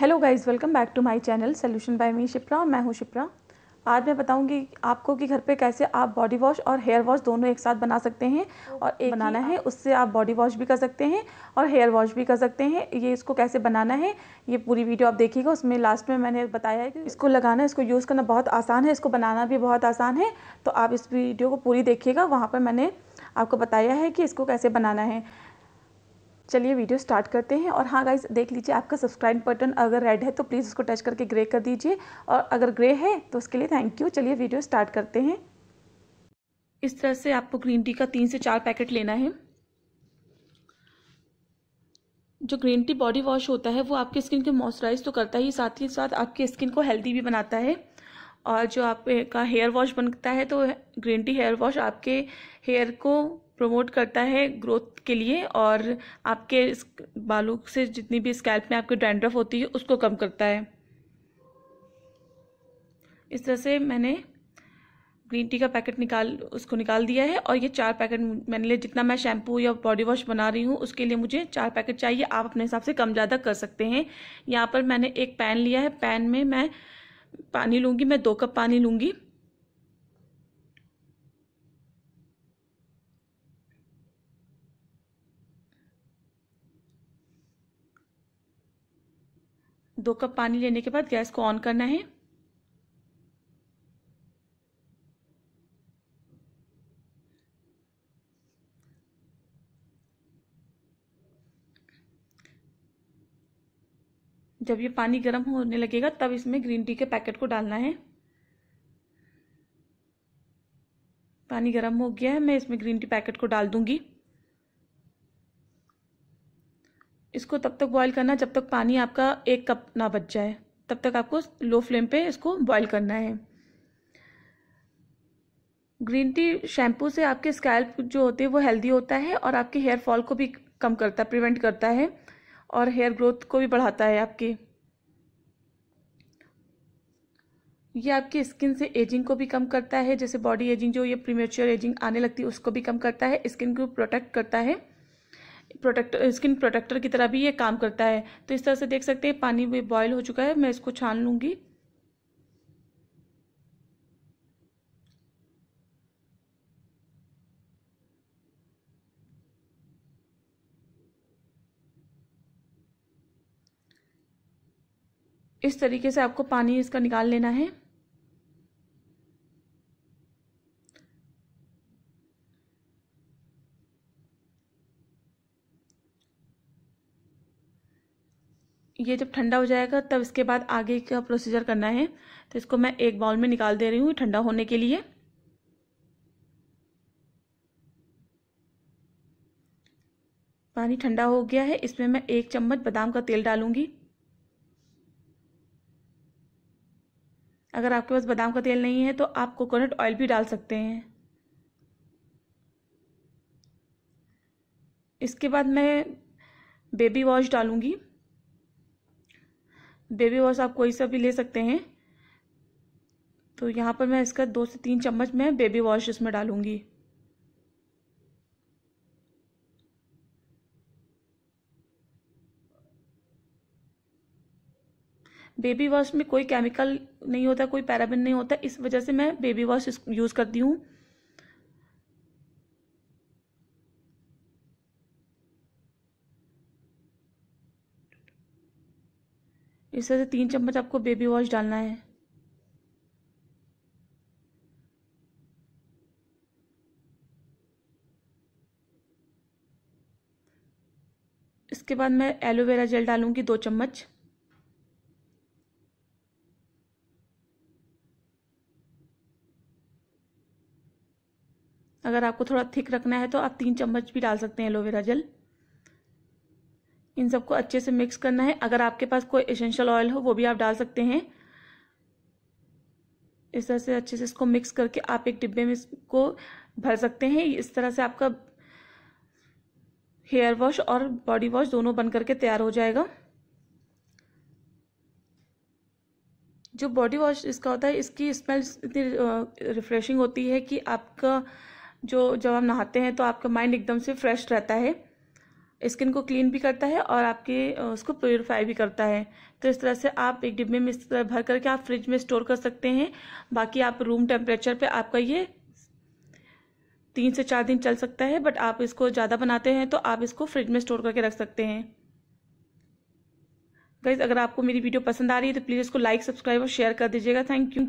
hello guys welcome back to my channel solution by me Shipra और मैं हूँ शिप्रा आज मैं बताऊंगी आपको कि घर पे कैसे आप बॉडी वॉश और हेयर वॉश दोनों एक साथ बना सकते हैं और एक बनाना है उससे आप बॉडी वॉश भी कर सकते हैं और हेयर वॉश भी कर सकते हैं ये इसको कैसे बनाना है ये पूरी वीडियो आप देखिएगा उसमें लास्ट में मैंने बताया है कि इसको लगाना इसको यूज़ करना बहुत आसान है इसको बनाना भी बहुत आसान है तो आप इस वीडियो को पूरी देखिएगा वहाँ पर मैंने आपको बताया है कि इसको कैसे बनाना है चलिए वीडियो स्टार्ट करते हैं और हाँ गाइज देख लीजिए आपका सब्सक्राइब बटन अगर रेड है तो प्लीज़ उसको टच करके ग्रे कर दीजिए और अगर ग्रे है तो उसके लिए थैंक यू चलिए वीडियो स्टार्ट करते हैं इस तरह से आपको ग्रीन टी का तीन से चार पैकेट लेना है जो ग्रीन टी बॉडी वॉश होता है वो आपकी स्किन को मॉइस्चराइज तो करता ही साथ ही साथ आपकी स्किन को हेल्दी भी बनाता है और जो आपका हेयर वॉश बनता है तो ग्रीन टी हेयर वॉश आपके हेयर को प्रमोट करता है ग्रोथ के लिए और आपके बालों से जितनी भी स्कैल्प में आपकी डैंड्रफ होती है उसको कम करता है इस तरह से मैंने ग्रीन टी का पैकेट निकाल उसको निकाल दिया है और ये चार पैकेट मैंने लिए जितना मैं शैम्पू या बॉडी वॉश बना रही हूँ उसके लिए मुझे चार पैकेट चाहिए आप अपने हिसाब से कम ज़्यादा कर सकते हैं यहाँ पर मैंने एक पैन लिया है पैन में मैं पानी लूँगी मैं दो कप पानी लूँगी दो कप पानी लेने के बाद गैस को ऑन करना है जब ये पानी गर्म होने लगेगा तब इसमें ग्रीन टी के पैकेट को डालना है पानी गर्म हो गया है मैं इसमें ग्रीन टी पैकेट को डाल दूंगी इसको तब तक बॉईल करना जब तक पानी आपका एक कप ना बच जाए तब तक आपको लो फ्लेम पे इसको बॉईल करना है ग्रीन टी शैम्पू से आपके स्कैल्प जो होते हैं वो हेल्दी होता है और आपके हेयर फॉल को भी कम करता है प्रिवेंट करता है और हेयर ग्रोथ को भी बढ़ाता है आपके ये आपकी स्किन से एजिंग को भी कम करता है जैसे बॉडी एजिंग जो ये प्रीमेच्योर एजिंग आने लगती है उसको भी कम करता है स्किन को प्रोटेक्ट करता है प्रोटेक्टर स्किन प्रोटेक्टर की तरह भी ये काम करता है तो इस तरह से देख सकते हैं पानी भी बॉयल हो चुका है मैं इसको छान लूँगी इस तरीके से आपको पानी इसका निकाल लेना है ये जब ठंडा हो जाएगा तब इसके बाद आगे का प्रोसीजर करना है तो इसको मैं एक बाउल में निकाल दे रही हूँ ठंडा होने के लिए पानी ठंडा हो गया है इसमें मैं एक चम्मच बादाम का तेल डालूंगी अगर आपके पास बादाम का तेल नहीं है तो आप कोकोनट ऑयल भी डाल सकते हैं इसके बाद मैं बेबी वॉश डालूंगी बेबी वॉश आप कोई सा भी ले सकते हैं तो यहाँ पर मैं इसका दो से तीन चम्मच में बेबी वॉश इसमें डालूँगी बेबी वॉश में कोई केमिकल नहीं होता कोई पैराबिन नहीं होता इस वजह से मैं बेबी वॉश यूज़ करती हूँ इस तरह से तीन चम्मच आपको बेबी वॉश डालना है इसके बाद मैं एलोवेरा जेल डालूंगी दो चम्मच अगर आपको थोड़ा थिक रखना है तो आप तीन चम्मच भी डाल सकते हैं एलोवेरा जेल इन सबको अच्छे से मिक्स करना है अगर आपके पास कोई एसेंशियल ऑयल हो वो भी आप डाल सकते हैं इस तरह से अच्छे से इसको मिक्स करके आप एक डिब्बे में इसको भर सकते हैं इस तरह से आपका हेयर वॉश और बॉडी वॉश दोनों बन करके तैयार हो जाएगा जो बॉडी वॉश इसका होता है इसकी स्मेल इतनी रिफ्रेशिंग होती है कि आपका जो जब आप नहाते हैं तो आपका माइंड एकदम से फ्रेश रहता है स्किन को क्लीन भी करता है और आपके उसको प्योरीफाई भी करता है तो इस तरह से आप एक डिब्बे में इस तरह भर करके आप फ्रिज में स्टोर कर सकते हैं बाकी आप रूम टेम्परेचर पे आपका ये तीन से चार दिन चल सकता है बट आप इसको ज़्यादा बनाते हैं तो आप इसको फ्रिज में स्टोर करके रख सकते हैं गाइज अगर आपको मेरी वीडियो पसंद आ रही है तो प्लीज़ इसको लाइक सब्सक्राइब और शेयर कर दीजिएगा थैंक यू